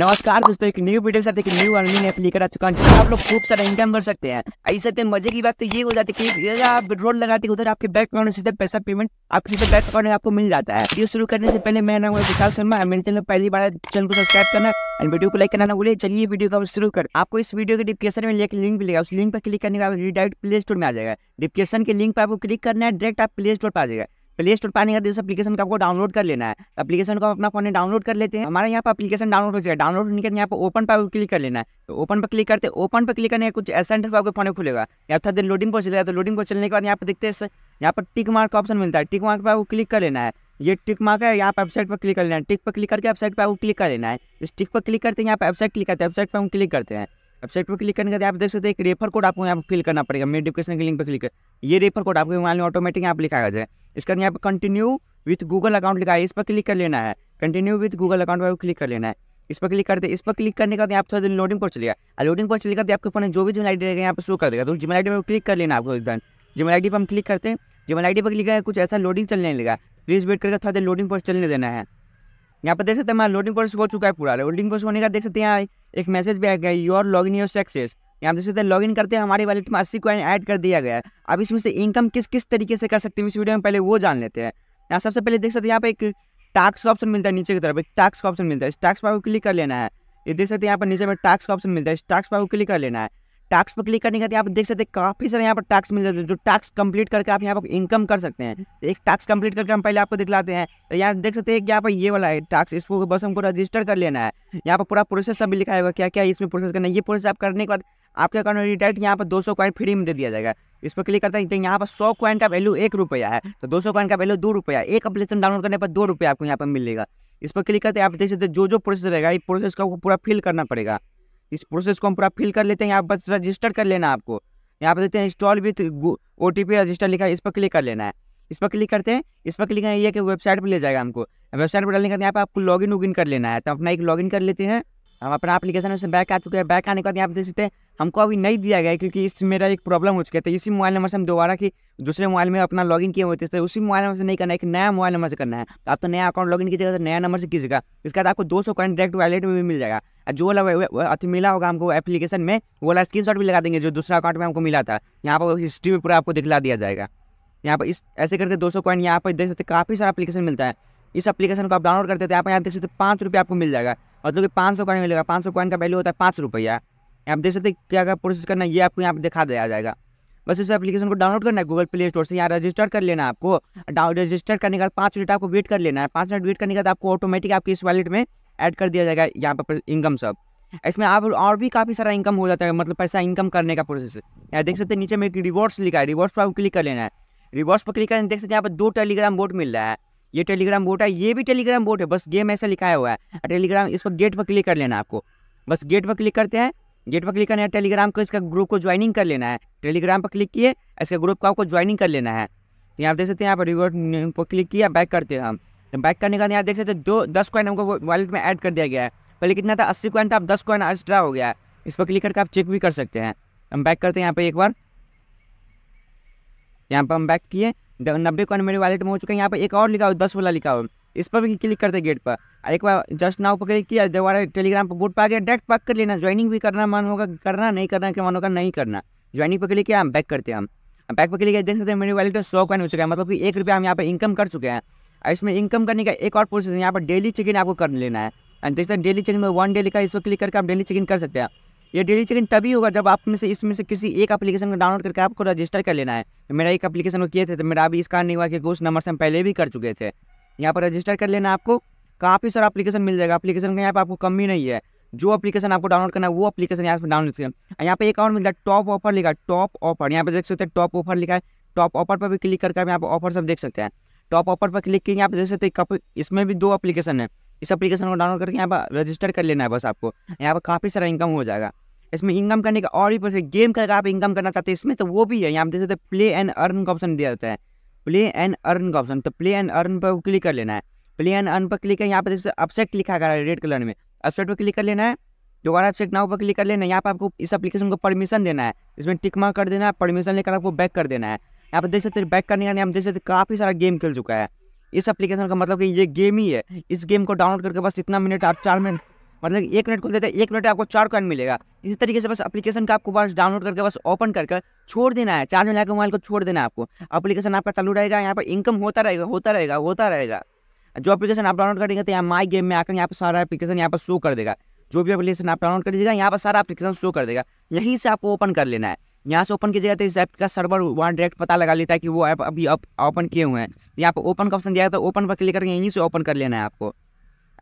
नमस्कार दोस्तों एक न्यू वीडियो के साथ एक न्यू अर्निंग ऐप लेकर आ चुका है आप लोग खूब सारा इनकम कर सकते हैं ऐसे सकते तो मजे की बात तो ये हो जाती है कि आप रोल लगाते उधर आपके बैंक अकाउंट में सीधे पैसा पेमेंट आपके सीधे बैंक अकाउंट में आपको मिल जाता है वीडियो शुरू करने से पहले मैं नाम विशाल शर्मा मेरे चैनल पहली बार चैनल को सब्सक्राइब करना एंड वीडियो को लाइक करना ना भूलिए चलिए वीडियो को शुरू कर आपको इस वीडियो के डिस्क्रिप्शन में लेकर लिंक मिलेगा उस लिंक पर क्लिक करने के बाद डायरेक्ट प्ले स्टोर में आ जाएगा डिस्क्रिप्शन के लिंक पर आपको क्लिक करना है डायरेक्ट आप प्ले स्टोर पर आ जाएगा प्ले स्टोर पर आने का इस एप्लीकेशन का आपको डाउनलोड कर लेना है एप्लीकेशन को अपना फोन डाउनलोड कर लेते हैं हमारे यहाँ पर एप्लीकेशन डाउनलोड हो जाएगा डाउनलोड होने के यहाँ पर ओपन पर क्लिक कर लेना है तो ओपन पर क्लिक करते ओपन पर क्लिक करने का कुछ ऐसा इंटरव्यू आपके फोन में खुलेगा या थोड़ा देर लोडिंग पर चलेगा तो लोडिंग पर तो चलने के बाद यहाँ पर देखते हैं यहाँ पर टिक मार्क का ऑप्शन मिलता है टिक मार्क पर आपको क्लिक कर लेना है ये टिक मार्क है यहाँ पर वेबसाइट पर क्लिक कर लेना है टिक पर क्लिक करके वेबसाइट पर आपको क्लिक कर लेना है इस टिक पर क्लिक करते हैं यहाँ पर वेबसाइट क्लिक करते हैं वेबसाइट पर हम क्लिक करते हैं वेबसाइट पर क्लिक करने के बाद आप देख सकते हैं एक रेफर कोड आपको यहाँ पर फिल करना पड़ेगा मेरे डिस्क्रिप्शन के लिंक पर क्लिक कर ये रेफर कोड आपके मोबाइल में ऑटोमेटिक यहाँ पर लिखा जाए इसके बाद यहाँ पर कंटिन्यू विथ गूगल अकाउंट लिखा है इस पर क्लिक कर लेना है कंटिन्यू विथ गूगल अकाउंट पर क्लिक कर लेना है इस पर क्लिक करते इस पर क्लिक करने के बाद आप थोड़ा दिन लोडिंग पर चलेगा और लोडिंग पर चलेगा तो आपके फोन में जो भी जीमेल आई रहेगा यहाँ पर शो कर देगा तो जिमल आई डी पर क्लिक कर लेना आपको एकदम जिमल आई पर हम क्लिक करते हैं जिमल आई डी पर क्लिक कुछ ऐसा लोडिंग चलने लगा प्लीज़ वेट करके थोड़ा देर लोडिंग पर चलने देना है यहाँ पर देख सकते हैं हमारा लोडिंग पर हो चुका है पूरा लोडिंग पर होने का देख सकते हैं यहाँ एक मैसेज भी आ गया your log in your success यहाँ देख सकते हैं लॉगिन करते हैं हमारे वॉलेट में अस्सी कॉइन ऐड कर दिया गया है अब इसमें से इनकम किस किस तरीके से कर सकते हैं इस वीडियो में पहले वो जान लेते हैं यहाँ सबसे पहले देख सकते हैं यहाँ पर एक टैक्स का ऑप्शन मिलता है नीचे की तरफ एक टैक्स का ऑप्शन मिलता है इस टैक्स पर क्लिक कर लेना है ये देख सकते हैं यहाँ पर नीचे में टैक्स का ऑप्शन मिलता है इस टैक्स पर क्लिक कर लेना है टैक्स पर क्लिक करने के बाद यहाँ पर देख सकते हैं काफ़ी सारे यहाँ पर टैक्स मिल जाते हैं जो टैक्स कंप्लीट करके आप यहाँ पर इनकम कर सकते हैं एक टैक्स कंप्लीट करके हम पहले आपको दिखलाते हैं तो यहाँ देख सकते हैं कि यहाँ पर ये वाला है टैक्स इसको बस हमको रजिस्टर कर लेना है यहाँ पर पूरा प्रोसेस सब लिखा होगा क्या क्या इसमें प्रोसेस करना है ये प्रोसेस आप करने के बाद आपके अकाउंट में डायरेक्ट यहाँ पर दो सौ क्वाइंट फ्री में दे दिया जाएगा इस पर क्लिक करते हैं तो यहाँ पर सौ क्वाइन का वैल्यू एक रुपया है तो दो सौ क्वाइन का वैल्यू दो रुपया एक अपलेसन डाउनलोड करने पर दो रुपया आपको यहाँ पर मिलेगा इस पर क्लिक करते हैं आप देख सकते जो जो प्रोसेस रहेगा इस प्रोसेस को पूरा फिल करना पड़ेगा इस प्रोसेस को हम पूरा फिल कर लेते हैं यहाँ बस रजिस्टर कर लेना आपको यहाँ पर देखते हैं install with O T P register लिखा है इस पर क्लिक कर लेना है इस पर क्लिक करते हैं इस पर क्लिक ये कि वेबसाइट पर ले जाएगा हमको वेबसाइट पर डालने के यहाँ पर आपको लॉगिन उगिन कर लेना है तो अपना एक लॉगिन कर लेते हैं हम अपना एप्लीकेशन में से बैक आ चुके हैं बैक आने के बाद यहाँ पर देख सकते हैं हमको अभी नहीं दिया गया क्योंकि इस मेरा एक प्रॉब्लम हो चुका था तो इसी मोबाइल नंबर से हम दोबारा की दूसरे मोबाइल में अपना लॉगिन किए हुए थे तो उसी मोबाइल नंबर से नहीं करना है एक नया मोबाइल नंबर से करना है तो आप तो नया अकाउंट लॉगिन कीजिएगा तो नया नंबर से कीजिएगा इसके बाद आपको दो सौ कॉइन डायरेक्ट वैलेट में भी मिल जाएगा जो अथी मिला होगा हमको एप्लीकेशन में वो वाला स्क्रीन भी लगा देंगे जो दूसरा अकाउंट में हमको मिला था यहाँ पर हिस्ट्री में पूरा आपको दिखला दिया जाएगा यहाँ पर इस ऐसे करके दो सौ कॉइन यहाँ पर देख सकते काफ़ी सारा एप्लीकेशन मिलता है इस एप्लीकेशन को आप डाउनलोड करते थे आप तो यहाँ देख सकते पाँच रुपये आपको मिल जाएगा और तो कि पाँच सौ कॉइन मिलेगा पाँच सौ कॉइन का वैल्यू होता है पाँच रुपया आप देख सकते हैं क्या क्या प्रोसेस करना है ये आपको यहाँ पर दिखा दिया जाएगा बस इस एप्लीकेशन को डाउनलोड करना है गूगल प्ले स्टोर से यहाँ रजिस्टर कर लेना है आपको डाउन रजिस्टर करने के बाद पाँच मिनट आपको वेट कर लेना है पाँच मिनट वेट करने के बाद आपको ऑटोमेटिक आपके इस वॉलेट में ऐड कर दिया जाएगा यहाँ पर इनकम सब इसमें आप और भी काफ़ी सारा इनकम हो जाता है मतलब पैसा इनकम करने का प्रोसेस यहाँ देख सकते हैं नीचे में एक रिवॉर्ड्स लिखा है रिवॉर्ड्स पर आपको क्लिक कर लेना है रिवॉर्ड्स पर क्लिक करें देख सकते हैं यहाँ पर दो टेलीग्राम बोर्ड मिल रहा है ये टेलीग्राम बोट है ये भी टेलीग्राम बोट है बस गेम ऐसा लिखाया हुआ है टेलीग्राम इस पर गेट पर क्लिक कर लेना आपको बस गेट पर क्लिक करते हैं गेट पर क्लिक करना है टेलीग्राम को इसका ग्रुप को ज्वाइनिंग कर लेना है टेलीग्राम पर क्लिक किए इसका ग्रुप को आपको ज्वाइनिंग कर लेना है तो यहाँ देख सकते हैं यहाँ पर रिवर्ट पर क्लिक किया बैक करते हैं हम तो बैक करने का यहाँ देख सकते हैं दो दस कॉइन हमको वॉलेट में ऐड कर दिया गया है पहले कितना था अस्सी कॉइन था अब दस कॉइन एक्स्ट्रा हो गया है इस पर क्लिक करके आप चेक भी कर सकते हैं हम बैक करते हैं यहाँ पर एक बार यहाँ पर हम बैक किए नब्बे कॉइन मेरे वालेट में हो चुके हैं यहाँ पर एक और लिखा हो दस वाला लिखा हो इस पर भी क्लिक करते गेट पर एक बार जस्ट नाउ पर क्लिक किया दोबारा टेलीग्राम पर बुट पर आ गया डायरेक्ट पैक कर लेना ज्वाइनिंग भी करना मन होगा करना नहीं करना क्या मन होगा नहीं करना ज्वाइनिंग पर क्लिक किया हम बैक करते हैं हम बैक पर क्लिक देख सकते हैं मेरे में तो सौ कॉइन हो चुका है मतलब कि एक रुपया हम यहाँ पर इनकम कर चुके हैं और इसमें इनकम करने का एक और प्रोसेस है यहाँ पर डेली चेक इन आपको कर लेना है एंड सकते हैं डेली चेक इन में वन डे लिखा है इस पर क्लिक करके आप डेली चेक इन कर सकते हैं ये डेली चेकिंग तभी होगा जब आप में से इसमें से किसी एक एप्लीकेशन को डाउनलोड करके आपको रजिस्टर कर लेना है मेरा एक एप्लीकेशन को किए थे तो मेरा अभी इसका नहीं हुआ कि उस नंबर से हम पहले भी कर चुके थे यहाँ पर रजिस्टर कर लेना आपको काफ़ी सारा अप्लीकेशन मिल जाएगा अपलीकेशन का यहाँ पर आपको कमी नहीं है जो अपलीकेशन आपको डाउनलोड करना है वो अपलीकेशन यहाँ पर डाउनलोड करना यहाँ पर एक और मिलता है टॉप ऑफर लिखा टॉप ऑफर यहाँ पर देख सकते हैं टॉप ऑफर लिखा है टॉप ऑफर पर भी क्लिक करके आप यहाँ पर ऑफर सब देख सकते हैं टॉप ऑफर पर क्लिक किए यहाँ पर देख सकते हैं इसमें भी दो अपलीकेशन है इस एप्लीकेशन को डाउनलोड करके यहाँ पर रजिस्टर कर लेना है बस आपको यहाँ पर काफ़ी सारा इनकम हो जाएगा इसमें इनकम करने का और भी पॉसिबल गेम का अगर आप इनकम करना चाहते हैं इसमें तो वो भी है यहाँ पे देख सकते प्ले एंड अर्न का ऑप्शन दिया जाता है प्ले एंड अर्न का ऑप्शन तो प्ले एंड अर्न पर क्लिक कर लेना है प्ले एंड अर्न पर क्लिक है यहाँ पे देख सकते अपसेट लिखा गया है रेड कलर में अपसेट पर क्लिक कर लेना है दोबारा अपसेट नाउ पर क्लिक कर लेना है यहाँ पर आपको इस अपलीकेशन को परमिशन देना है इसमें टिकमा कर देना है परमिशन लेकर आपको बैक कर देना है यहाँ पर देख सकते बैक करने का हम देख सकते काफ़ी सारा गेम खेल चुका है इस एप्लीकेशन का मतलब कि ये गेम ही है इस गेम को डाउनलोड करके बस इतना मिनट आप चार मिनट मतलब एक मिनट खोल देते हैं एक मिनट आपको चार कॉइन मिलेगा इसी तरीके से बस अपलीकेशन का आपको बस डाउनलोड करके बस ओपन करके छोड़ देना है चार्ज में लाकर मोबाइल को छोड़ देना है आपको अपलीकेशन आपका चालू रहेगा यहाँ पर इनकम होता रहेगा होता रहेगा होता रहेगा जो अपलीकेशन आप डाउनलोड करेंगे तो यहाँ माई गेम में आकर यहाँ पर सारा अपलीकेशन यहाँ पर शो कर देगा जो भी अपलीकेशन आप डाउनलोड कर दीजिएगा यहाँ पर सारा अपलीकेशन शो कर देगा यहीं से आपको ओपन कर लेना है यहाँ से ओपन कीजिएगा तो इस ऐप का सर्वर वहाँ डायरेक्ट पता लगा लेता है कि वो ऐप अभी ओपन किए हुए हैं यहाँ पर ओपन का ऑप्शन दिया है तो ओपन पर क्लिक करके यहीं से ओपन कर लेना है आपको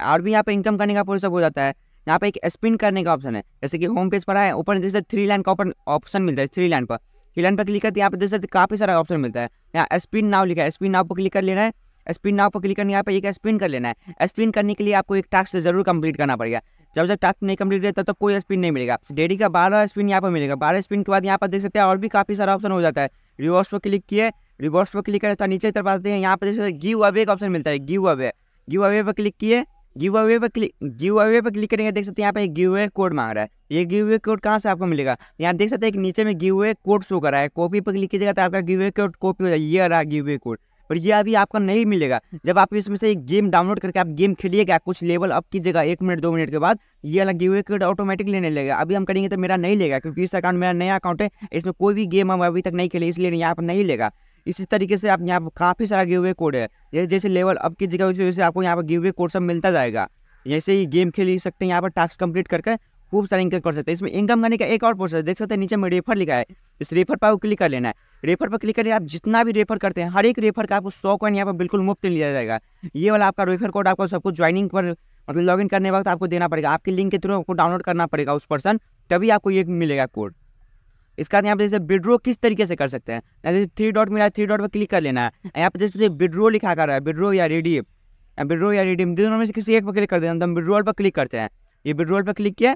और भी यहाँ पे इनकम करने का प्रोसेस हो जाता है यहाँ पे एक स्पिन करने का ऑप्शन है जैसे कि होम पेज पर आए ऊपर जैसे थ्री लाइन का ऑप्शन मिलता है थ्री लाइन पर थ्री लाइन पर क्लिक करते यहाँ पे जैसे काफ़ी सारा ऑप्शन मिलता है यहाँ स्पिन नाव लिखा है स्पिन नाव पर क्लिक कर लेना है स्पिन नाव पर क्लिक करने यहाँ पे एक स्पिन कर लेना है स्पिन करने के लिए आपको एक टास्क जरूर कंप्लीट करना पड़ेगा जब जब टास्क नहीं कंप्लीट रहता तो कोई स्पिन नहीं मिलेगा डेडी का बारह स्पिन यहाँ पर मिलेगा बारह स्पिन के बाद यहाँ पर देख सकते हैं और भी काफ़ी सारा ऑप्शन हो जाता है रिवर्स पर क्लिक किए रिवर्स पर क्लिक करें तो नीचे तरफ आते हैं यहाँ पर देख सकते हैं गिव अवे का ऑप्शन मिलता है गिव अवे गिव अवे पर क्लिक किए गिव अवे पर क्लिक गिव अवे पर क्लिक करेंगे देख सकते हैं यहाँ पे गिव अवे कोड मांग रहा है ये गिव अवे कोड कहाँ से आपको मिलेगा यहाँ देख सकते हैं नीचे में गिव अवे कोड शो कर रहा है कॉपी पर क्लिक कीजिएगा तो आपका गिव अवे कोड कॉपी हो जाए ये रहा गिव अवे कोड और ये अभी आपको नहीं मिलेगा जब आप इसमें से एक गेम डाउनलोड करके आप गेम खेलिएगा कुछ लेवल अप कीजिएगा एक मिनट दो मिनट के बाद ये अलग गिव अवे कोड ऑटोमेटिक लेने लगेगा अभी हम करेंगे तो मेरा नहीं लेगा क्योंकि इस अकाउंट मेरा नया अकाउंट है इसमें कोई भी गेम हम अभी तक नहीं खेले इसलिए यहाँ पर नहीं लेगा इसी तरीके से आप यहाँ पर काफ़ी सारा गिव वे कोड है जैसे जैसे लेवल अप की जगह वैसे आपको यहाँ पर गिव वे कोड सब मिलता जाएगा जैसे ही गेम खेल ही सकते हैं यहाँ पर टास्क कंप्लीट करके खूब सारा इनकम कर सकते हैं इसमें इनकम करने का एक और प्रोसेस देख सकते हैं नीचे में रेफर लिखा है इस रेफर पर आपको क्लिक कर लेना है रेफर पर क्लिक करिए आप जितना भी रेफर करते हैं हर एक रेफर का आपको सौ कॉइन यहाँ पर बिल्कुल मुफ्त लिया जाएगा ये वाला आपका रेफर कोड आपको सबको ज्वाइनिंग पर मतलब लॉगिन करने वक्त आपको देना पड़ेगा आपके लिंक के थ्रू आपको डाउनलोड करना पड़ेगा उस पर्सन तभी आपको ये मिलेगा कोड इसका यहाँ पे जैसे विड्रो किस तरीके से कर सकते हैं जैसे थ्री डॉट मिला है थ्री डॉट पर क्लिक कर लेना है यहाँ पर जैसे विड्रो लिखा कर रहा है विड्रो या रिडीम विड्रो या रिडीम दोनों में से किसी एक पर क्लिक कर देना तो हम विड्रोल पर क्लिक करते हैं ये विड्रोल पर क्लिक किया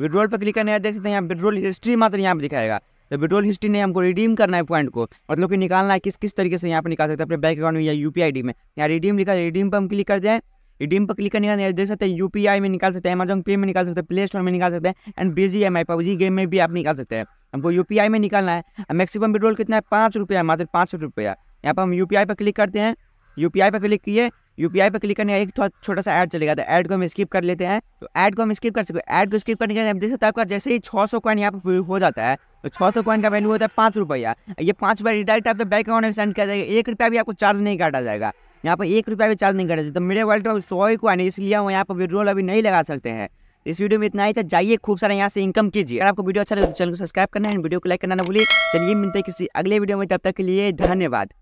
विड्रोल पर क्लिक करने देख सकते हैं यहाँ विड्रोल हिस्ट्री मात्र यहाँ पर दिखाएगा तो विड्रोल हिस्ट्री ने हमको रिडीम करना है पॉइंट को मतलब कि निकालना है किस किस तरीके से यहाँ पर निकाल सकते हैं अपने बैंक अकाउंट में या यू पी में यहाँ रिडीम लिखा है रिडीम पर हम क्लिक कर दें रिडीम पर क्लिक करने का देख सकते हैं यू में निकाल सकते हैं अमेजोन पे में निकाल सकते हैं प्ले स्टोर में निकाल सकते हैं and B G M I PUBG game में भी आप निकाल सकते हैं हमको यू में निकालना है मैक्सिमम विड्रोल कितना है पाँच रुपया मात्र पाँच रुपया यहाँ पर हम यू पर क्लिक करते हैं यू पर क्लिक किए यू पर क्लिक करने का एक थोड़ा छोटा सा ऐड चलेगा तो ऐड को हम स्किप कर लेते हैं तो ऐड को हम स्किप कर सकते ऐड को स्किप करने के बाद देख सकते हैं आपका जैसे ही छः सौ कॉइन यहाँ पर हो जाता है तो 600 सौ कॉइन का वैल्यू होता है पाँच रुपया ये पाँच रुपया डायरेक्ट आपके बैंक अकाउंट में सेंड किया जाएगा एक रुपया भी आपको चार्ज नहीं काटा जाएगा यहाँ पर एक रुपया भी चार्ज नहीं काटा जाएगा तो मेरे वॉलेट में सौ ही कॉइन है इसलिए हम यहाँ पर विड्रोल अभी नहीं लगा सकते हैं इस वीडियो में इतना ही था जाइए खूब सारा यहाँ से इनकम कीजिए अगर आपको वीडियो अच्छा लगे तो चैनल को सब्सक्राइब करना है वीडियो को लाइक करना ना भूलिए चलिए मिलते हैं किसी अगले वीडियो में तब तक के लिए धन्यवाद